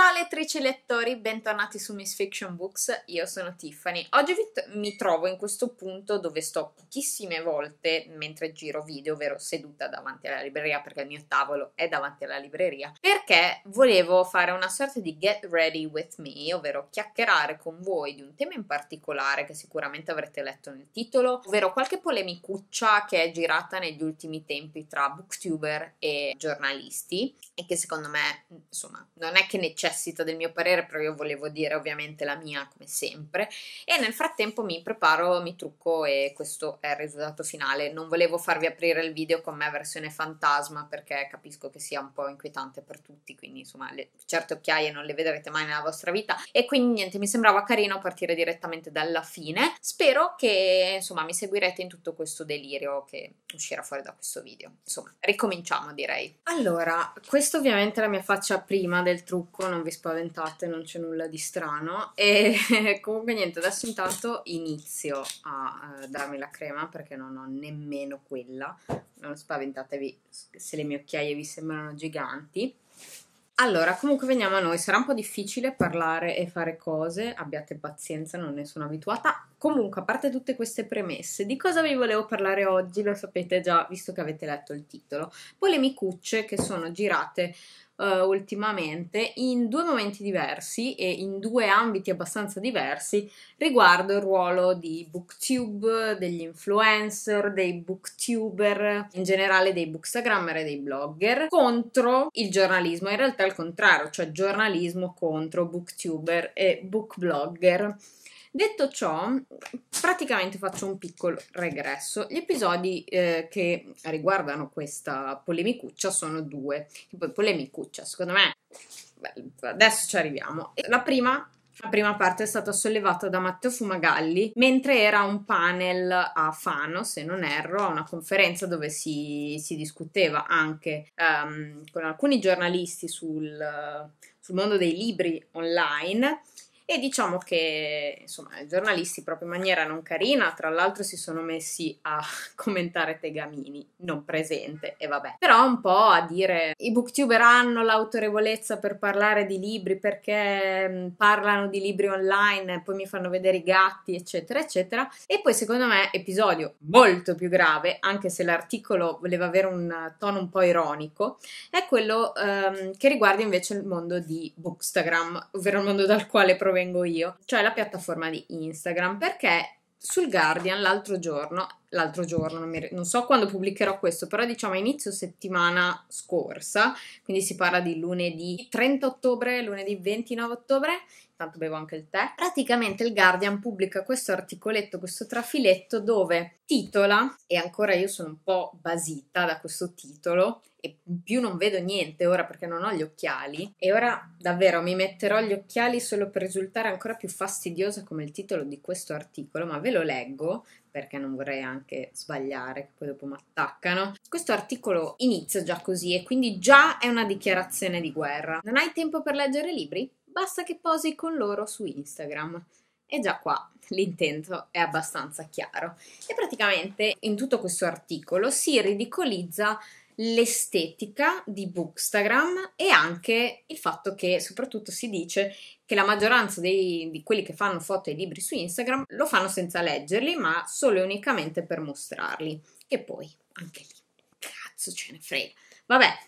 Ciao lettrici e lettori, bentornati su Miss Fiction Books, io sono Tiffany. Oggi mi trovo in questo punto dove sto pochissime volte mentre giro video, ovvero seduta davanti alla libreria perché il mio tavolo è davanti alla libreria, perché volevo fare una sorta di get ready with me, ovvero chiacchierare con voi di un tema in particolare che sicuramente avrete letto nel titolo, ovvero qualche polemicuccia che è girata negli ultimi tempi tra booktuber e giornalisti e che secondo me, insomma, non è che ne c'è necessita del mio parere, però io volevo dire ovviamente la mia come sempre. E nel frattempo mi preparo, mi trucco e questo è il risultato finale. Non volevo farvi aprire il video con me versione fantasma perché capisco che sia un po' inquietante per tutti, quindi insomma le, certe occhiaie non le vedrete mai nella vostra vita. E quindi niente, mi sembrava carino partire direttamente dalla fine. Spero che insomma mi seguirete in tutto questo delirio che uscirà fuori da questo video. Insomma, ricominciamo direi. Allora, questa ovviamente è la mia faccia prima del trucco, non non vi spaventate, non c'è nulla di strano. E comunque niente, adesso intanto inizio a uh, darmi la crema perché non ho nemmeno quella. Non spaventatevi se le mie occhiaie vi sembrano giganti. Allora, comunque veniamo a noi, sarà un po' difficile parlare e fare cose, abbiate pazienza, non ne sono abituata. Comunque, a parte tutte queste premesse, di cosa vi volevo parlare oggi lo sapete già, visto che avete letto il titolo. Poi le micucce che sono girate uh, ultimamente in due momenti diversi e in due ambiti abbastanza diversi riguardo il ruolo di booktube, degli influencer, dei booktuber, in generale dei bookstagrammer e dei blogger contro il giornalismo, in realtà è il contrario, cioè giornalismo contro booktuber e bookblogger. Detto ciò, praticamente faccio un piccolo regresso. Gli episodi eh, che riguardano questa polemicuccia sono due. Tipo, polemicuccia, secondo me. Beh, adesso ci arriviamo. La prima la prima parte è stata sollevata da Matteo Fumagalli mentre era un panel a Fano, se non erro, a una conferenza dove si, si discuteva anche um, con alcuni giornalisti sul, sul mondo dei libri online e diciamo che insomma, i giornalisti proprio in maniera non carina, tra l'altro si sono messi a commentare Tegamini, non presente e vabbè, però un po' a dire i booktuber hanno l'autorevolezza per parlare di libri perché mm, parlano di libri online, poi mi fanno vedere i gatti, eccetera, eccetera. E poi secondo me episodio molto più grave, anche se l'articolo voleva avere un tono un po' ironico, è quello ehm, che riguarda invece il mondo di Bookstagram, ovvero il mondo dal quale proviamo provengo io, cioè la piattaforma di Instagram, perché sul Guardian l'altro giorno, l'altro giorno, non, mi, non, so quando pubblicherò questo, però diciamo inizio settimana scorsa, quindi si parla di lunedì 30 ottobre, lunedì 29 ottobre, tanto bevo anche il tè. Praticamente il Guardian pubblica questo articoletto, questo trafiletto dove titola, e ancora io sono un po' basita da questo titolo, e più non vedo niente ora perché non ho gli occhiali e ora davvero mi metterò gli occhiali solo per risultare ancora più fastidiosa come il titolo di questo articolo, ma ve lo leggo perché non vorrei anche sbagliare che poi dopo mi attaccano. Questo articolo inizia già così e quindi già è una dichiarazione di guerra. Non hai tempo per leggere libri? basta che posi con loro su Instagram. E già qua l'intento è abbastanza chiaro. E praticamente in tutto questo articolo si ridicolizza l'estetica di Bookstagram e anche il fatto che soprattutto si dice che la maggioranza dei, di quelli che fanno foto e libri su Instagram lo fanno senza leggerli, ma solo e unicamente per mostrarli. E poi anche lì, cazzo ce ne frega. Vabbè,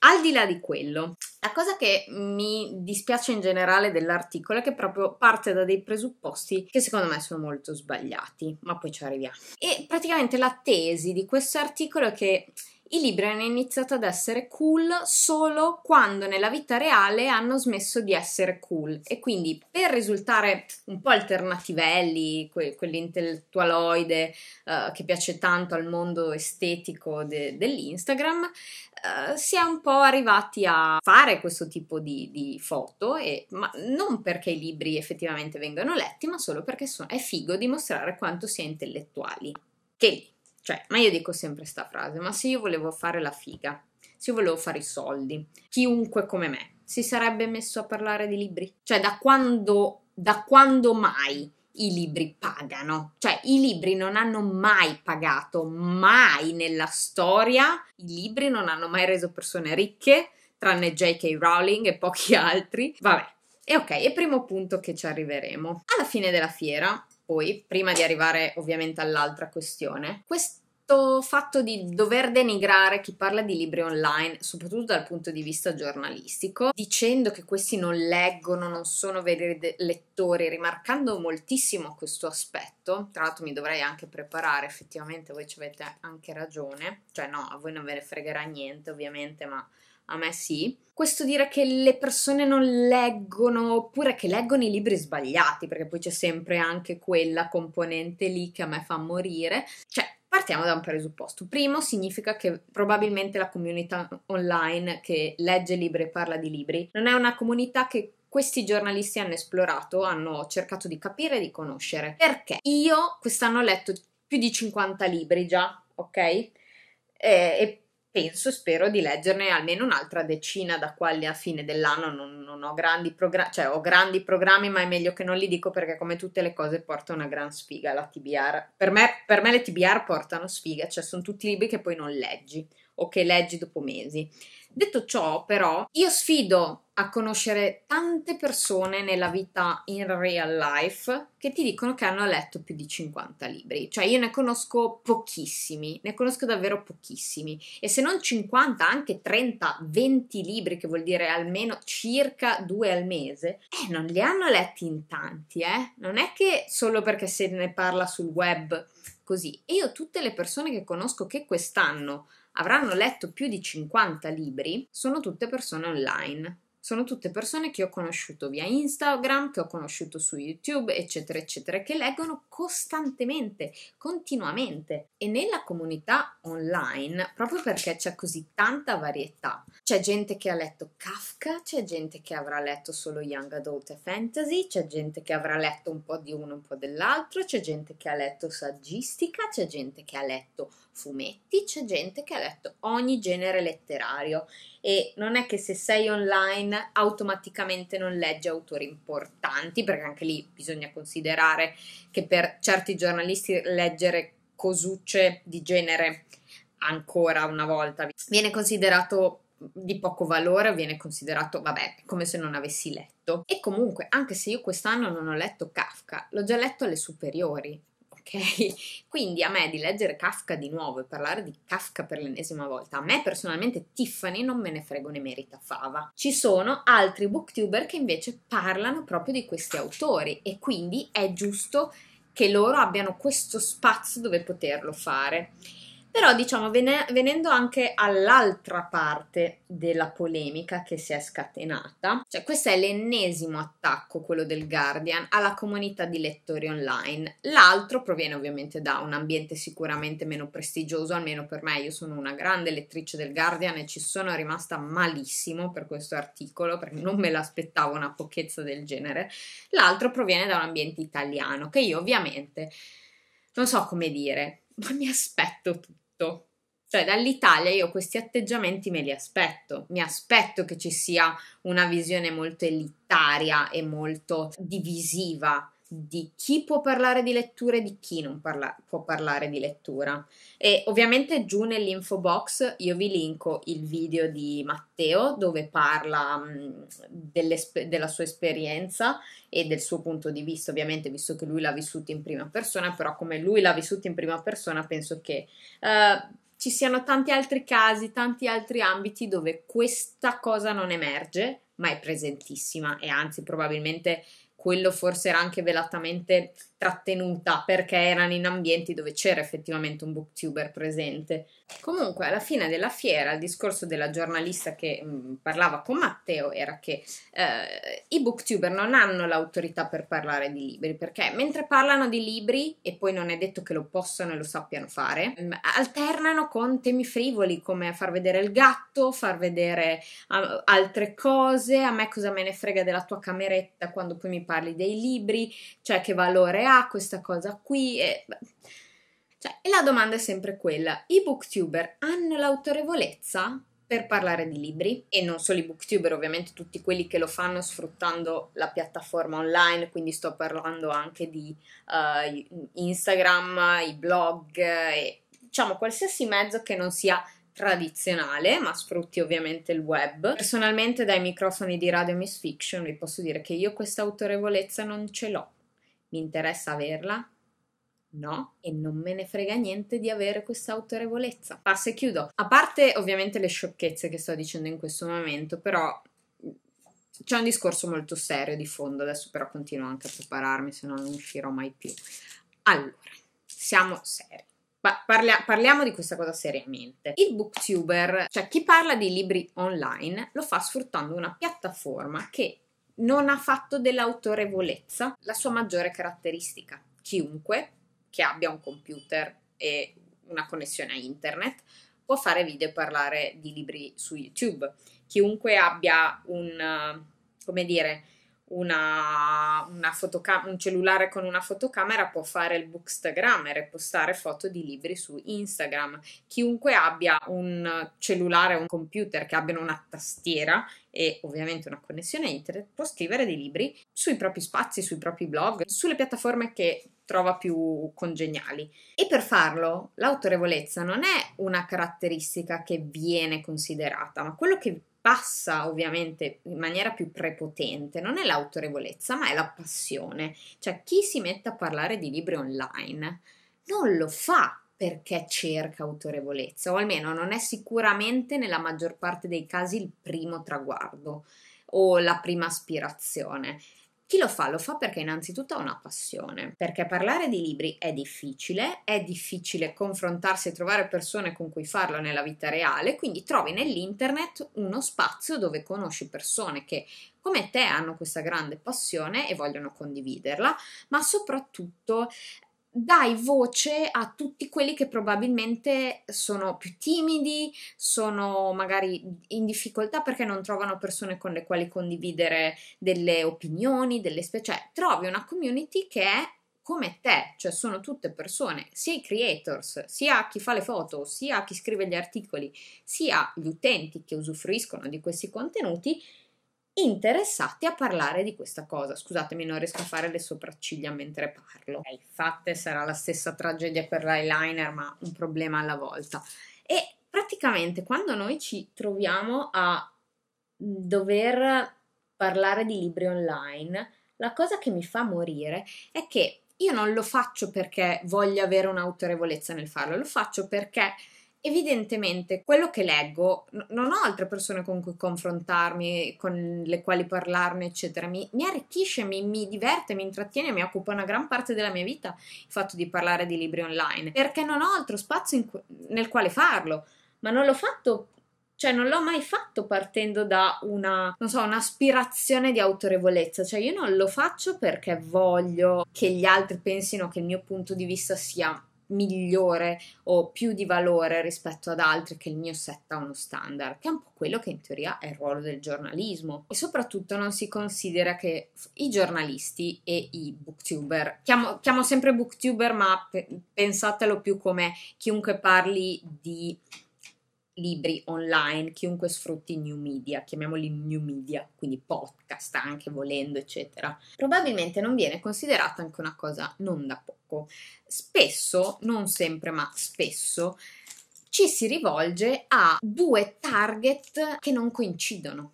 al di là di quello, la cosa che mi dispiace in generale dell'articolo è che proprio parte da dei presupposti che secondo me sono molto sbagliati, ma poi ci arriviamo. E praticamente la tesi di questo articolo è che i libri hanno iniziato ad essere cool solo quando nella vita reale hanno smesso di essere cool e quindi per risultare un po' alternativelli, que- quell'intellettualoide uh, che piace tanto al mondo estetico de- dell'Instagram, uh, si è un po' arrivati a fare fare questo tipo di, di foto, e, ma non perché i libri effettivamente vengano letti, ma solo perché so, è figo dimostrare quanto si è intellettuali. Che, cioè, ma io dico sempre questa frase, ma se io volevo fare la figa, se io volevo fare i soldi, chiunque come me si sarebbe messo a parlare di libri? Cioè, da quando, da quando mai i libri pagano. Cioè, i libri non hanno mai pagato, mai nella storia, i libri non hanno mai reso persone ricche, tranne J.K. Rowling e pochi altri. Vabbè. E ok, è primo punto che ci arriveremo. Alla fine della fiera, poi, prima di arrivare ovviamente all'altra questione, questo fatto di dover denigrare chi parla di libri online, soprattutto dal punto di vista giornalistico, dicendo che questi non leggono, non sono veri lettori, rimarcando moltissimo questo aspetto. Tra l'altro mi dovrei anche preparare, effettivamente voi ci avete anche ragione, cioè no, a voi non ve ne fregherà niente ovviamente, ma a me sì. Questo dire che le persone non leggono oppure che leggono i libri sbagliati, perché poi c'è sempre anche quella componente lì che a me fa morire. Cioè, partiamo da un presupposto. Primo significa che probabilmente la comunità online che legge libri e parla di libri non è una comunità che questi giornalisti hanno esplorato, hanno cercato di capire e di conoscere. Perché io quest'anno ho letto più di 50 libri già, ok? E, e penso e spero di leggerne almeno un'altra decina da quali a fine dell'anno. Non, non ho grandi programmi, cioè ho grandi programmi, ma è meglio che non li dico perché, come tutte le cose, porta una gran sfiga la TBR. Per me, per me le TBR portano sfiga, cioè sono tutti libri che poi non leggi o che leggi dopo mesi. Detto ciò, però, io sfido a conoscere tante persone nella vita in real life che ti dicono che hanno letto più di 50 libri. Cioè io ne conosco pochissimi, ne conosco davvero pochissimi. E se non 50, anche 30, 20 libri, che vuol dire almeno circa due al mese, eh, non li hanno letti in tanti, eh. Non è che solo perché se ne parla sul web così. E io tutte le persone che conosco che quest'anno avranno letto più di 50 libri, sono tutte persone online sono tutte persone che ho conosciuto via Instagram, che ho conosciuto su YouTube, eccetera, eccetera, che leggono costantemente, continuamente. E nella comunità online, proprio perché c'è così tanta varietà, c'è gente che ha letto Kafka, c'è gente che avrà letto solo Young Adult e Fantasy, c'è gente che avrà letto un po' di uno, un po' dell'altro, c'è gente che ha letto saggistica, c'è gente che ha letto fumetti, c'è gente che ha letto ogni genere letterario e non è che se sei online automaticamente non leggi autori importanti, perché anche lì bisogna considerare che per certi giornalisti leggere cosucce di genere ancora una volta viene considerato di poco valore viene considerato, vabbè, come se non avessi letto. E comunque, anche se io quest'anno non ho letto Kafka, l'ho già letto alle superiori ok? Quindi a me di leggere Kafka di nuovo e parlare di Kafka per l'ennesima volta, a me personalmente Tiffany non me ne frego ne merita fava. Ci sono altri booktuber che invece parlano proprio di questi autori e quindi è giusto che loro abbiano questo spazio dove poterlo fare. Però diciamo, venendo anche all'altra parte della polemica che si è scatenata, cioè questo è l'ennesimo attacco, quello del Guardian, alla comunità di lettori online. L'altro proviene ovviamente da un ambiente sicuramente meno prestigioso, almeno per me, io sono una grande lettrice del Guardian e ci sono rimasta malissimo per questo articolo, perché non me l'aspettavo una pochezza del genere. L'altro proviene da un ambiente italiano, che io ovviamente non so come dire, ma mi aspetto tutto tutto. Cioè dall'Italia io questi atteggiamenti me li aspetto, mi aspetto che ci sia una visione molto elitaria e molto divisiva di chi può parlare di lettura e di chi non parla- può parlare di lettura. E ovviamente giù nell'info box io vi linko il video di Matteo dove parla mh, della sua esperienza e del suo punto di vista, ovviamente visto che lui l'ha vissuto in prima persona, però come lui l'ha vissuto in prima persona penso che uh, ci siano tanti altri casi, tanti altri ambiti dove questa cosa non emerge, ma è presentissima e anzi probabilmente quello forse era anche velatamente trattenuta perché erano in ambienti dove c'era effettivamente un booktuber presente. Comunque, alla fine della fiera, il discorso della giornalista che mh, mm, parlava con Matteo era che eh, i booktuber non hanno l'autorità per parlare di libri, perché mentre parlano di libri, e poi non è detto che lo possano e lo sappiano fare, mh, mm, alternano con temi frivoli come far vedere il gatto, far vedere uh, altre cose, a me cosa me ne frega della tua cameretta quando poi mi parli dei libri, cioè che valore ha questa cosa qui e... Cioè, e la domanda è sempre quella, i booktuber hanno l'autorevolezza per parlare di libri e non solo i booktuber, ovviamente tutti quelli che lo fanno sfruttando la piattaforma online, quindi sto parlando anche di uh, Instagram, i blog e diciamo qualsiasi mezzo che non sia tradizionale, ma sfrutti ovviamente il web. Personalmente dai microfoni di Radio Miss Fiction vi posso dire che io questa autorevolezza non ce l'ho mi interessa averla? No, e non me ne frega niente di avere questa autorevolezza. Passo ah, e chiudo. A parte ovviamente le sciocchezze che sto dicendo in questo momento, però c'è un discorso molto serio di fondo, adesso però continuo anche a prepararmi, se no non uscirò mai più. Allora, siamo seri. Parla- parliamo di questa cosa seriamente. Il booktuber, cioè chi parla di libri online, lo fa sfruttando una piattaforma che non ha fatto dell'autorevolezza la sua maggiore caratteristica. Chiunque che abbia un computer e una connessione a internet può fare video e parlare di libri su YouTube. Chiunque abbia un, eh, come dire, una, una fotocam- un cellulare con una fotocamera può fare il bookstagrammer e postare foto di libri su Instagram. Chiunque abbia un cellulare o un computer che abbiano una tastiera e ovviamente una connessione internet può scrivere dei libri sui propri spazi, sui propri blog, sulle piattaforme che trova più congeniali. E per farlo l'autorevolezza non è una caratteristica che viene considerata, ma quello che passa ovviamente in maniera più prepotente non è l'autorevolezza, ma è la passione. Cioè chi si mette a parlare di libri online non lo fa perché cerca autorevolezza, o almeno non è sicuramente nella maggior parte dei casi il primo traguardo o la prima aspirazione, chi lo fa? Lo fa perché innanzitutto ha una passione, perché parlare di libri è difficile, è difficile confrontarsi e trovare persone con cui farlo nella vita reale, quindi trovi nell'internet uno spazio dove conosci persone che come te hanno questa grande passione e vogliono condividerla, ma soprattutto dai voce a tutti quelli che probabilmente sono più timidi, sono magari in difficoltà perché non trovano persone con le quali condividere delle opinioni, delle specie. Cioè, trovi una community che è come te, cioè sono tutte persone, sia i creators, sia chi fa le foto, sia chi scrive gli articoli, sia gli utenti che usufruiscono di questi contenuti interessati a parlare di questa cosa. Scusatemi, non riesco a fare le sopracciglia mentre parlo. Okay, fatte sarà la stessa tragedia per l'eyeliner, ma un problema alla volta. E praticamente quando noi ci troviamo a dover parlare di libri online, la cosa che mi fa morire è che io non lo faccio perché voglio avere un'autorevolezza nel farlo, lo faccio perché evidentemente quello che leggo, non ho altre persone con cui confrontarmi, con le quali parlarne, eccetera, mi, mi arricchisce, mi, mi, diverte, mi intrattiene, mi occupa una gran parte della mia vita il fatto di parlare di libri online, perché non ho altro spazio cu- nel quale farlo, ma non l'ho fatto cioè, non l'ho mai fatto partendo da una, non so, un'aspirazione di autorevolezza. Cioè, io non lo faccio perché voglio che gli altri pensino che il mio punto di vista sia migliore o più di valore rispetto ad altri che il mio set ha uno standard, che è un po' quello che in teoria è il ruolo del giornalismo. E soprattutto non si considera che i giornalisti e i booktuber, chiamo, chiamo sempre booktuber ma pe- pensatelo più come chiunque parli di libri online, chiunque sfrutti new media, chiamiamoli new media, quindi podcast anche volendo, eccetera, probabilmente non viene considerata anche una cosa non da poco. Spesso, non sempre, ma spesso ci si rivolge a due target che non coincidono.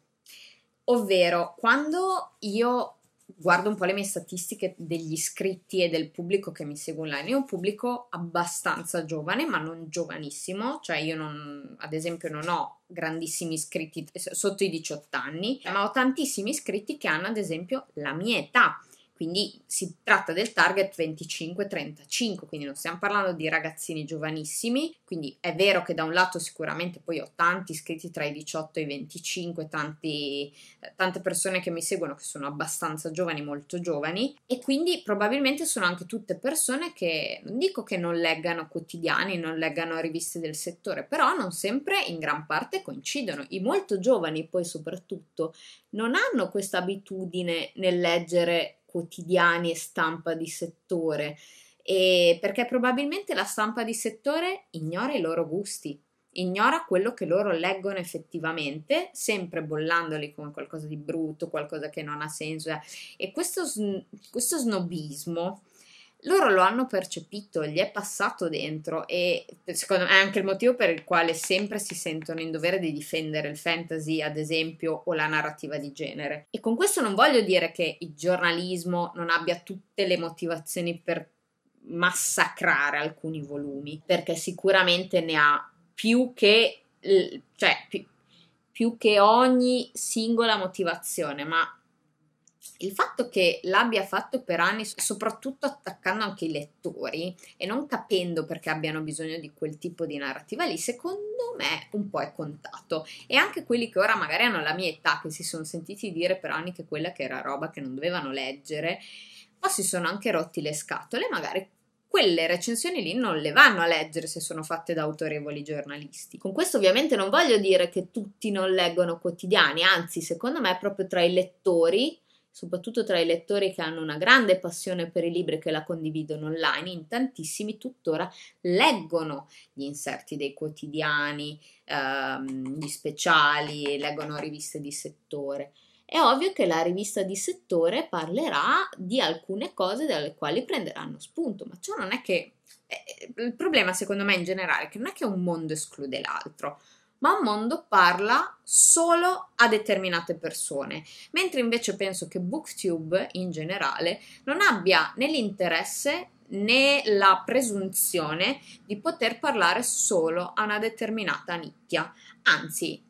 Ovvero, quando io guardo un po' le mie statistiche degli iscritti e del pubblico che mi segue online, è un pubblico abbastanza giovane, ma non giovanissimo, cioè io non, ad esempio non ho grandissimi iscritti sotto i 18 anni, ma ho tantissimi iscritti che hanno ad esempio la mia età quindi si tratta del target 25-35, quindi non stiamo parlando di ragazzini giovanissimi, quindi è vero che da un lato sicuramente poi ho tanti iscritti tra i 18 e i 25, tanti, eh, tante persone che mi seguono che sono abbastanza giovani, molto giovani, e quindi probabilmente sono anche tutte persone che non dico che non leggano quotidiani, non leggano riviste del settore, però non sempre in gran parte coincidono. I molto giovani poi soprattutto non hanno questa abitudine nel leggere quotidiani e stampa di settore, e perché probabilmente la stampa di settore ignora i loro gusti, ignora quello che loro leggono effettivamente, sempre bollandoli come qualcosa di brutto, qualcosa che non ha senso. Eh. E questo, questo snobismo loro lo hanno percepito, gli è passato dentro e secondo me è anche il motivo per il quale sempre si sentono in dovere di difendere il fantasy, ad esempio, o la narrativa di genere. E con questo non voglio dire che il giornalismo non abbia tutte le motivazioni per massacrare alcuni volumi, perché sicuramente ne ha più che cioè più, più che ogni singola motivazione, ma il fatto che l'abbia fatto per anni, soprattutto attaccando anche i lettori e non capendo perché abbiano bisogno di quel tipo di narrativa lì, secondo me un po' è contato. E anche quelli che ora magari hanno la mia età, che si sono sentiti dire per anni che quella che era roba che non dovevano leggere, ma si sono anche rotti le scatole, magari quelle recensioni lì non le vanno a leggere se sono fatte da autorevoli giornalisti. Con questo ovviamente non voglio dire che tutti non leggono quotidiani, anzi secondo me proprio tra i lettori soprattutto tra i lettori che hanno una grande passione per i libri e che la condividono online, in tantissimi tuttora leggono gli inserti dei quotidiani, ehm, gli speciali, leggono riviste di settore. È ovvio che la rivista di settore parlerà di alcune cose dalle quali prenderanno spunto, ma ciò non è che... Eh, il problema secondo me in generale è che non è che un mondo esclude l'altro, ma un mondo parla solo a determinate persone, mentre invece penso che Booktube in generale non abbia né l'interesse né la presunzione di poter parlare solo a una determinata nicchia, anzi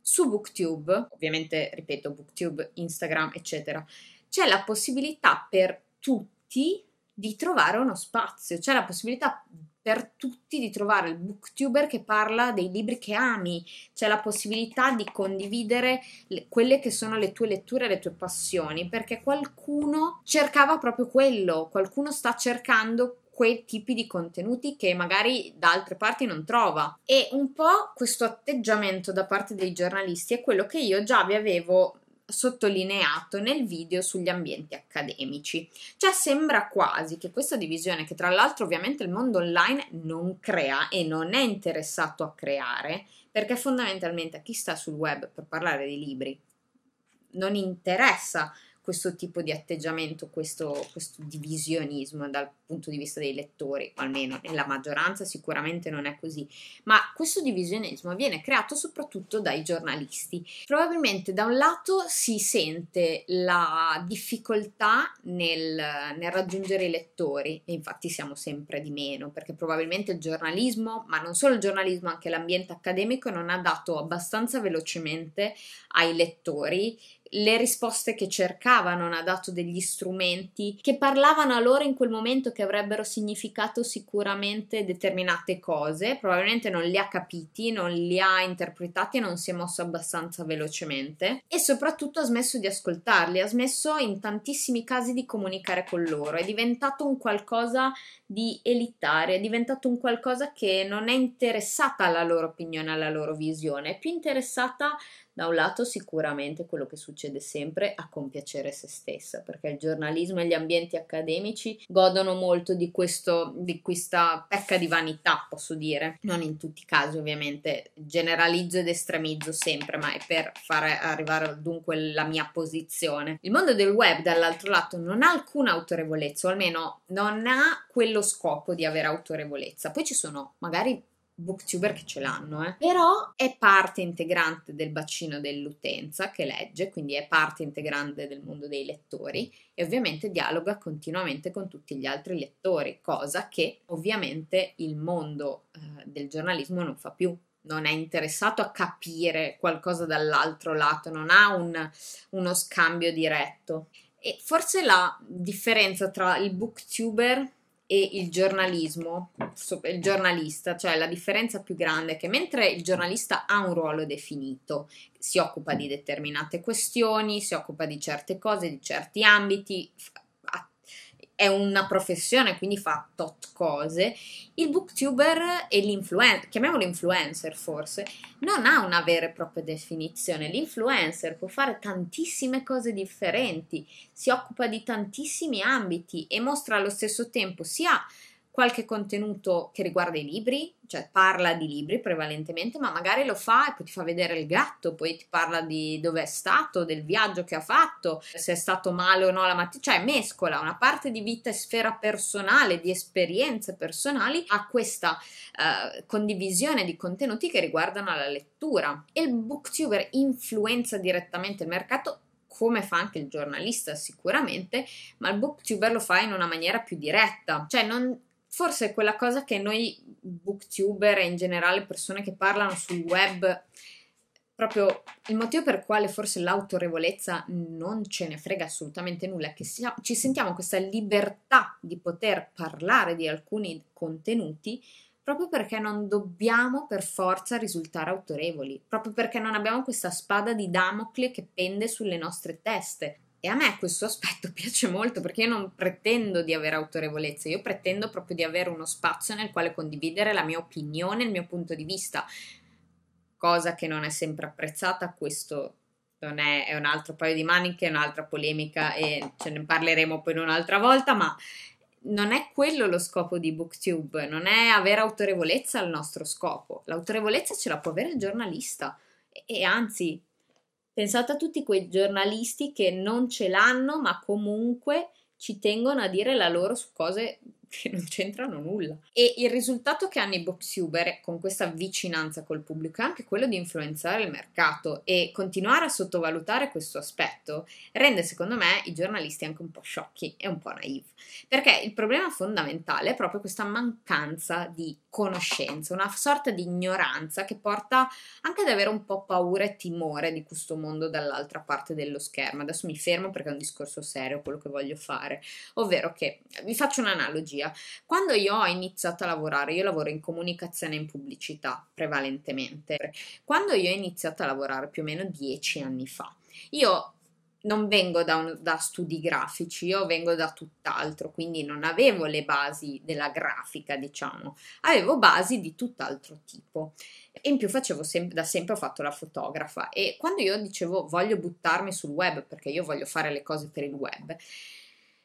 su Booktube, ovviamente ripeto Booktube, Instagram, eccetera, c'è la possibilità per tutti di trovare uno spazio, c'è la possibilità per tutti di trovare il booktuber che parla dei libri che ami, c'è la possibilità di condividere le, quelle che sono le tue letture, le tue passioni, perché qualcuno cercava proprio quello, qualcuno sta cercando quei tipi di contenuti che magari da altre parti non trova. E un po' questo atteggiamento da parte dei giornalisti è quello che io già vi avevo sottolineato nel video sugli ambienti accademici. Cioè sembra quasi che questa divisione, che tra l'altro ovviamente il mondo online non crea e non è interessato a creare, perché fondamentalmente a chi sta sul web per parlare di libri non interessa questo tipo di atteggiamento, questo, questo, divisionismo dal punto di vista dei lettori, o almeno nella maggioranza sicuramente non è così, ma questo divisionismo viene creato soprattutto dai giornalisti. Probabilmente da un lato si sente la difficoltà nel, nel raggiungere i lettori, e infatti siamo sempre di meno, perché probabilmente il giornalismo, ma non solo il giornalismo, anche l'ambiente accademico non ha dato abbastanza velocemente ai lettori le risposte che cercava, non ha dato degli strumenti che parlavano a loro in quel momento che avrebbero significato sicuramente determinate cose, probabilmente non li ha capiti, non li ha interpretati e non si è mosso abbastanza velocemente e soprattutto ha smesso di ascoltarli, ha smesso in tantissimi casi di comunicare con loro, è diventato un qualcosa di elitario, è diventato un qualcosa che non è interessata alla loro opinione, alla loro visione, è più interessata da un lato sicuramente quello che succede succede sempre, a compiacere se stessa, perché il giornalismo e gli ambienti accademici godono molto di, questo, di questa pecca di vanità, posso dire. Non in tutti i casi, ovviamente, generalizzo ed estremizzo sempre, ma è per fare arrivare dunque la mia posizione. Il mondo del web, dall'altro lato, non ha alcuna autorevolezza, o almeno non ha quello scopo di avere autorevolezza. Poi ci sono magari booktuber che ce l'hanno, eh. però è parte integrante del bacino dell'utenza che legge, quindi è parte integrante del mondo dei lettori e ovviamente dialoga continuamente con tutti gli altri lettori, cosa che ovviamente il mondo eh, del giornalismo non fa più. Non è interessato a capire qualcosa dall'altro lato, non ha un, uno scambio diretto. E forse la differenza tra il booktuber e il giornalismo, il giornalista, cioè la differenza più grande è che mentre il giornalista ha un ruolo definito, si occupa di determinate questioni, si occupa di certe cose, di certi ambiti, è una professione, quindi fa tot cose, il booktuber e l'influencer, chiamiamolo influencer forse, non ha una vera e propria definizione. L'influencer può fare tantissime cose differenti, si occupa di tantissimi ambiti e mostra allo stesso tempo sia qualche contenuto che riguarda i libri, cioè parla di libri prevalentemente, ma magari lo fa e poi ti fa vedere il gatto, poi ti parla di dove è stato, del viaggio che ha fatto, se è stato male o no la mattina, cioè mescola una parte di vita e sfera personale, di esperienze personali a questa eh, condivisione di contenuti che riguardano la lettura. E il booktuber influenza direttamente il mercato come fa anche il giornalista sicuramente, ma il booktuber lo fa in una maniera più diretta, cioè non forse quella cosa che noi booktuber e in generale persone che parlano sul web proprio il motivo per quale forse l'autorevolezza non ce ne frega assolutamente nulla è che sia, ci sentiamo questa libertà di poter parlare di alcuni contenuti proprio perché non dobbiamo per forza risultare autorevoli, proprio perché non abbiamo questa spada di Damocle che pende sulle nostre teste. E a me questo aspetto piace molto perché io non pretendo di avere autorevolezza, io pretendo proprio di avere uno spazio nel quale condividere la mia opinione, il mio punto di vista, cosa che non è sempre apprezzata, questo non è, è un altro paio di maniche, è un'altra polemica e ce ne parleremo poi un'altra volta, ma non è quello lo scopo di Booktube, non è avere autorevolezza il nostro scopo, l'autorevolezza ce la può avere il giornalista e, e anzi Pensate a tutti quei giornalisti che non ce l'hanno, ma comunque ci tengono a dire la loro su cose che non c'entrano nulla. E il risultato che hanno i booktuber con questa vicinanza col pubblico è anche quello di influenzare il mercato e continuare a sottovalutare questo aspetto rende secondo me i giornalisti anche un po' sciocchi e un po' naive, perché il problema fondamentale è proprio questa mancanza di conoscenza, una sorta di ignoranza che porta anche ad avere un po' paura e timore di questo mondo dall'altra parte dello schermo. Adesso mi fermo perché è un discorso serio quello che voglio fare, ovvero che vi faccio un'analogia media. Quando io ho iniziato a lavorare, io lavoro in comunicazione e in pubblicità prevalentemente, quando io ho iniziato a lavorare più o meno dieci anni fa, io non vengo da, un, da, studi grafici, io vengo da tutt'altro, quindi non avevo le basi della grafica, diciamo, avevo basi di tutt'altro tipo. E in più facevo sem- da sempre ho fatto la fotografa e quando io dicevo voglio buttarmi sul web perché io voglio fare le cose per il web,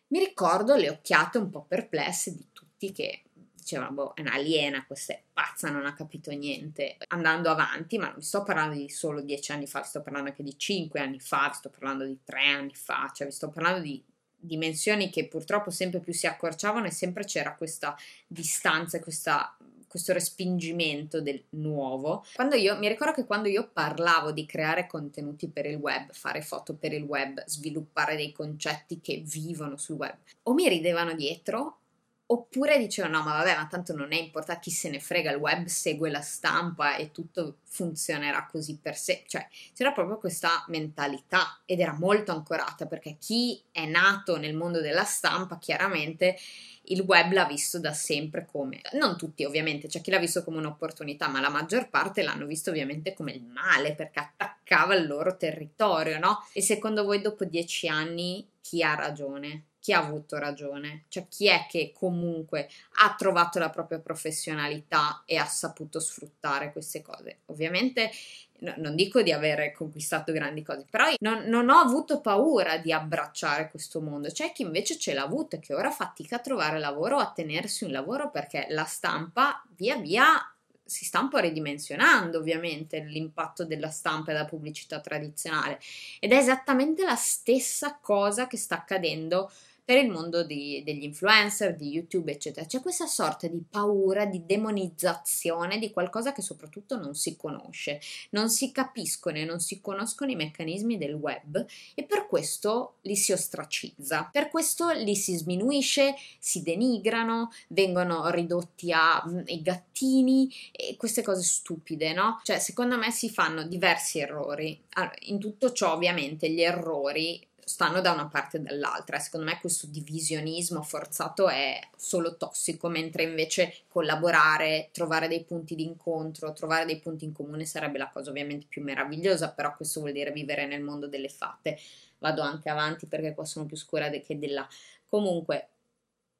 mi ricordo le occhiate un po' perplesse di tutti che dicevano, boh, è un'aliena, questa è pazza, non ha capito niente. Andando avanti, ma non vi sto parlando di solo dieci anni fa, sto parlando anche di cinque anni fa, sto parlando di tre anni fa, cioè vi sto parlando di dimensioni che purtroppo sempre più si accorciavano e sempre c'era questa distanza, questa questo respingimento del nuovo. Quando io, mi ricordo che quando io parlavo di creare contenuti per il web, fare foto per il web, sviluppare dei concetti che vivono sul web, o mi ridevano dietro Oppure dicevano: No, ma vabbè, ma tanto non è importante, chi se ne frega, il web segue la stampa e tutto funzionerà così per sé. Cioè, c'era proprio questa mentalità ed era molto ancorata perché chi è nato nel mondo della stampa chiaramente il web l'ha visto da sempre come, non tutti ovviamente, c'è chi l'ha visto come un'opportunità, ma la maggior parte l'hanno visto ovviamente come il male perché attaccava il loro territorio, no? E secondo voi dopo dieci anni chi ha ragione? Chi ha avuto ragione? Cioè chi è che comunque ha trovato la propria professionalità e ha saputo sfruttare queste cose? Ovviamente no, non dico di aver conquistato grandi cose, però non, non, ho avuto paura di abbracciare questo mondo. C'è chi invece ce l'ha avuto e che ora fatica a trovare lavoro, o a tenersi un lavoro perché la stampa via via si sta un po' ridimensionando ovviamente l'impatto della stampa e della pubblicità tradizionale ed è esattamente la stessa cosa che sta accadendo per il mondo di, degli influencer, di YouTube, eccetera. C'è questa sorta di paura, di demonizzazione di qualcosa che soprattutto non si conosce, non si capiscono e non si conoscono i meccanismi del web e per questo li si ostracizza, per questo li si sminuisce, si denigrano, vengono ridotti a mm, i gattini e queste cose stupide, no? Cioè, secondo me si fanno diversi errori. Allora, in tutto ciò, ovviamente, gli errori stanno da una parte e dall'altra. Secondo me questo divisionismo forzato è solo tossico, mentre invece collaborare, trovare dei punti di incontro, trovare dei punti in comune sarebbe la cosa ovviamente più meravigliosa, però questo vuol dire vivere nel mondo delle fatte. Vado anche avanti perché qua sono più scura che della. Comunque,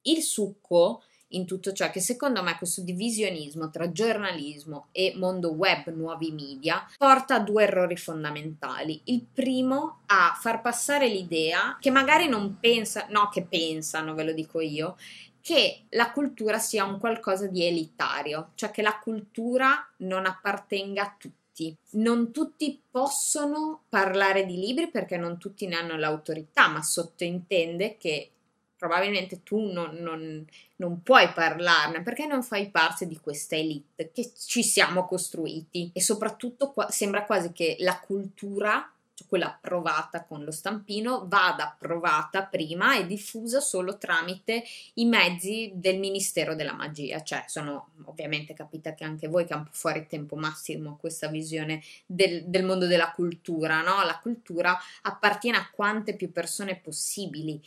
il succo in tutto ciò che secondo me questo divisionismo tra giornalismo e mondo web, nuovi media, porta a due errori fondamentali. Il primo a far passare l'idea che magari non pensa, no che pensano, ve lo dico io, che la cultura sia un qualcosa di elitario, cioè che la cultura non appartenga a tutti. Non tutti possono parlare di libri perché non tutti ne hanno l'autorità, ma sottintende che probabilmente tu non, non, non, puoi parlarne perché non fai parte di questa elite che ci siamo costruiti e soprattutto qua, sembra quasi che la cultura cioè quella approvata con lo stampino vada approvata prima e diffusa solo tramite i mezzi del Ministero della Magia, cioè sono ovviamente capita che anche voi che è un po' fuori tempo massimo questa visione del, del mondo della cultura, no? La cultura appartiene a quante più persone possibili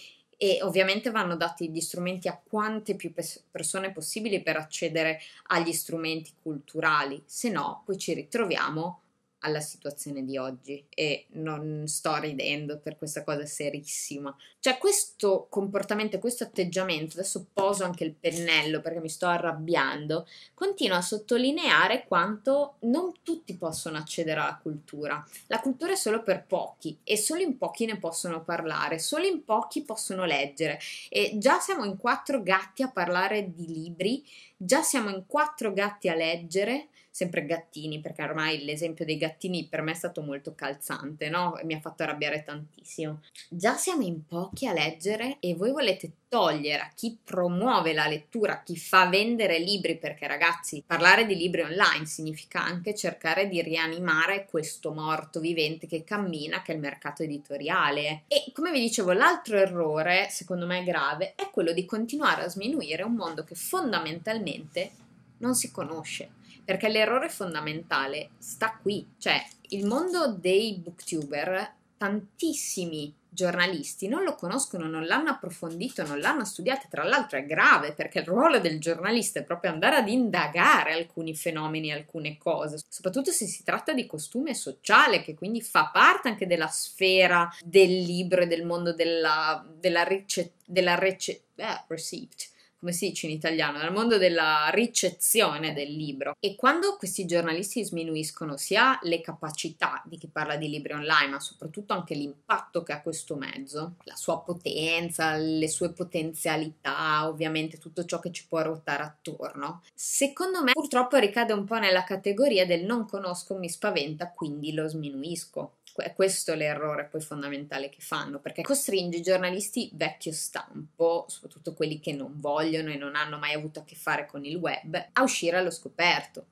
e ovviamente vanno dati gli strumenti a quante più pes- persone possibili per accedere agli strumenti culturali, se no poi ci ritroviamo alla situazione di oggi e non sto ridendo per questa cosa serissima. Cioè questo comportamento, questo atteggiamento, adesso poso anche il pennello perché mi sto arrabbiando, continua a sottolineare quanto non tutti possono accedere alla cultura. La cultura è solo per pochi e solo in pochi ne possono parlare, solo in pochi possono leggere e già siamo in quattro gatti a parlare di libri, già siamo in quattro gatti a leggere sempre gattini, perché ormai l'esempio dei gattini per me è stato molto calzante, no? Mi ha fatto arrabbiare tantissimo. Già siamo in pochi a leggere e voi volete togliere a chi promuove la lettura, a chi fa vendere libri, perché ragazzi, parlare di libri online significa anche cercare di rianimare questo morto vivente che cammina, che è il mercato editoriale. E come vi dicevo, l'altro errore, secondo me grave, è quello di continuare a sminuire un mondo che fondamentalmente non si conosce perché l'errore fondamentale sta qui, cioè il mondo dei booktuber, tantissimi giornalisti non lo conoscono, non l'hanno approfondito, non l'hanno studiato, tra l'altro è grave perché il ruolo del giornalista è proprio andare ad indagare alcuni fenomeni, alcune cose, soprattutto se si tratta di costume sociale che quindi fa parte anche della sfera del libro e del mondo della, della, rece, della rece, eh, receipt come si dice in italiano, nel mondo della ricezione del libro. E quando questi giornalisti sminuiscono sia le capacità di chi parla di libri online, ma soprattutto anche l'impatto che ha questo mezzo, la sua potenza, le sue potenzialità, ovviamente tutto ciò che ci può ruotare attorno, secondo me purtroppo ricade un po' nella categoria del non conosco mi spaventa, quindi lo sminuisco è questo l'errore poi fondamentale che fanno, perché costringe i giornalisti vecchio stampo, soprattutto quelli che non vogliono e non hanno mai avuto a che fare con il web, a uscire allo scoperto,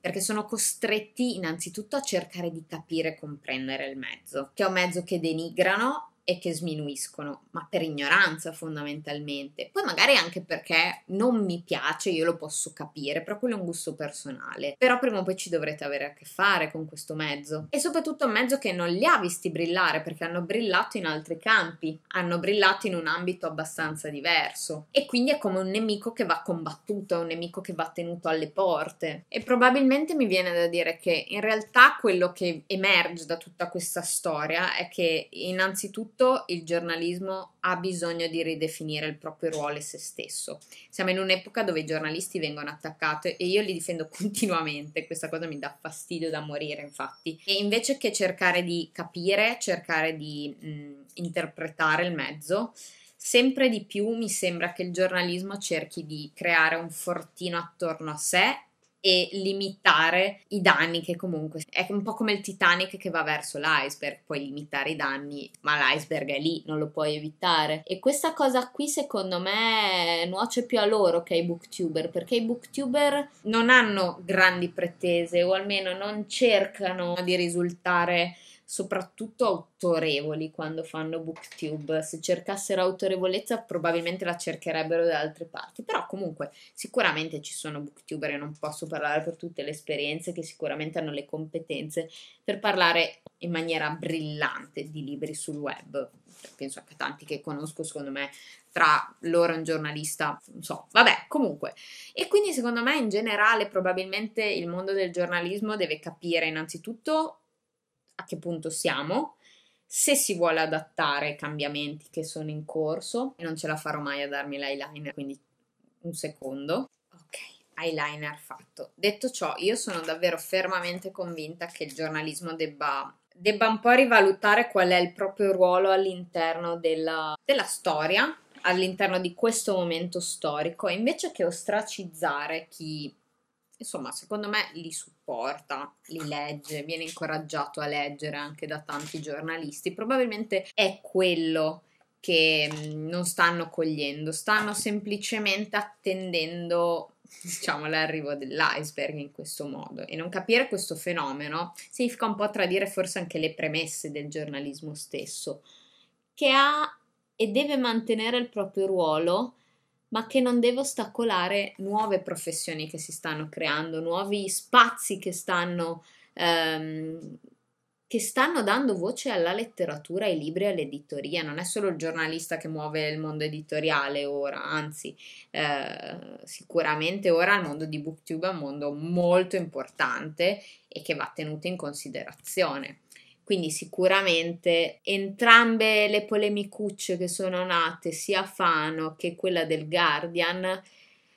perché sono costretti innanzitutto a cercare di capire e comprendere il mezzo, che è un mezzo che denigrano e che sminuiscono, ma per ignoranza fondamentalmente. Poi magari anche perché non mi piace, io lo posso capire, però quello è un gusto personale. Però prima o poi ci dovrete avere a che fare con questo mezzo. E soprattutto un mezzo che non li ha visti brillare perché hanno brillato in altri campi, hanno brillato in un ambito abbastanza diverso. E quindi è come un nemico che va combattuto, è un nemico che va tenuto alle porte. E probabilmente mi viene da dire che in realtà quello che emerge da tutta questa storia è che innanzitutto tutto il giornalismo ha bisogno di ridefinire il proprio ruolo e se stesso. Siamo in un'epoca dove i giornalisti vengono attaccati e io li difendo continuamente, questa cosa mi dà fastidio da morire infatti. E invece che cercare di capire, cercare di mh, interpretare il mezzo, sempre di più mi sembra che il giornalismo cerchi di creare un fortino attorno a sé e limitare i danni che comunque è un po' come il Titanic che va verso l'iceberg, puoi limitare i danni, ma l'iceberg è lì, non lo puoi evitare. E questa cosa qui secondo me nuoce più a loro che ai booktuber, perché i booktuber non hanno grandi pretese o almeno non cercano di risultare soprattutto autorevoli quando fanno booktube. Se cercassero autorevolezza probabilmente la cercherebbero da altre parti, però comunque sicuramente ci sono booktuber, e non posso parlare per tutte le esperienze che sicuramente hanno le competenze per parlare in maniera brillante di libri sul web. Penso anche a tanti che conosco, secondo me tra loro un giornalista, non so, vabbè, comunque. E quindi secondo me in generale probabilmente il mondo del giornalismo deve capire innanzitutto a che punto siamo, se si vuole adattare ai cambiamenti che sono in corso. Non ce la farò mai a darmi l'eyeliner, quindi un secondo. Ok, eyeliner fatto. Detto ciò, io sono davvero fermamente convinta che il giornalismo debba debba un po' rivalutare qual è il proprio ruolo all'interno della, della, storia, all'interno di questo momento storico, invece che ostracizzare chi insomma, secondo me li supporta, li legge, viene incoraggiato a leggere anche da tanti giornalisti. Probabilmente è quello che mm, non stanno cogliendo, stanno semplicemente attendendo diciamo l'arrivo dell'iceberg in questo modo e non capire questo fenomeno significa un po' tradire forse anche le premesse del giornalismo stesso che ha e deve mantenere il proprio ruolo ma che non deve ostacolare nuove professioni che si stanno creando, nuovi spazi che stanno, ehm, che stanno dando voce alla letteratura, ai libri e all'editoria. Non è solo il giornalista che muove il mondo editoriale ora, anzi eh, sicuramente ora il mondo di BookTube è un mondo molto importante e che va tenuto in considerazione. Quindi sicuramente entrambe le polemicucce che sono nate, sia Fano che quella del Guardian,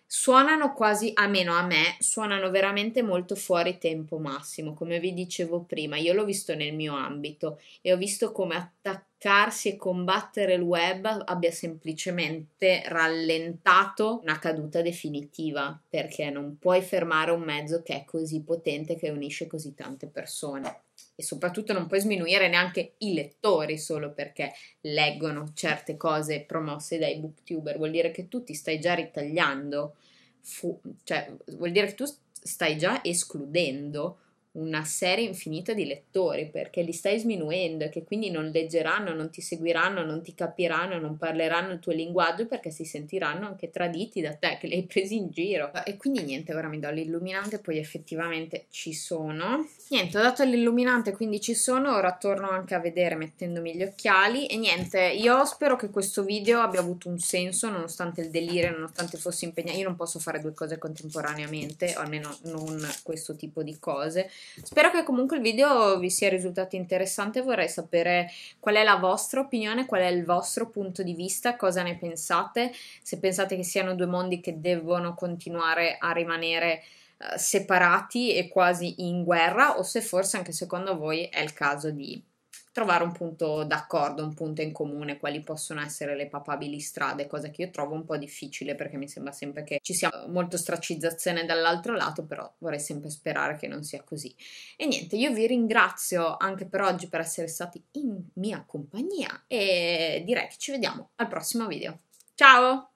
suonano quasi, a meno a me, suonano veramente molto fuori tempo massimo, come vi dicevo prima, io l'ho visto nel mio ambito e ho visto come attaccarsi e combattere il web abbia semplicemente rallentato una caduta definitiva, perché non puoi fermare un mezzo che è così potente, che unisce così tante persone e soprattutto non puoi sminuire neanche i lettori solo perché leggono certe cose promosse dai booktuber, vuol dire che tu ti stai già ritagliando, fu- cioè vuol dire che tu stai già escludendo una serie infinita di lettori perché li stai sminuendo e che quindi non leggeranno, non ti seguiranno, non ti capiranno, non parleranno il tuo linguaggio perché si sentiranno anche traditi da te, che li hai presi in giro. E quindi niente, ora mi do l'illuminante, poi effettivamente ci sono. Niente, ho dato l'illuminante, quindi ci sono, ora torno anche a vedere mettendomi gli occhiali e niente, io spero che questo video abbia avuto un senso nonostante il delirio, nonostante fossi impegnata, io non posso fare due cose contemporaneamente, o almeno non questo tipo di cose Spero che comunque il video vi sia risultato interessante, vorrei sapere qual è la vostra opinione, qual è il vostro punto di vista, cosa ne pensate, se pensate che siano due mondi che devono continuare a rimanere eh, separati e quasi in guerra o se forse anche secondo voi è il caso di trovare un punto d'accordo, un punto in comune, quali possono essere le papabili strade, cosa che io trovo un po' difficile perché mi sembra sempre che ci sia eh, molto stracizzazione dall'altro lato, però vorrei sempre sperare che non sia così. E niente, io vi ringrazio anche per oggi per essere stati in mia compagnia e direi che ci vediamo al prossimo video. Ciao!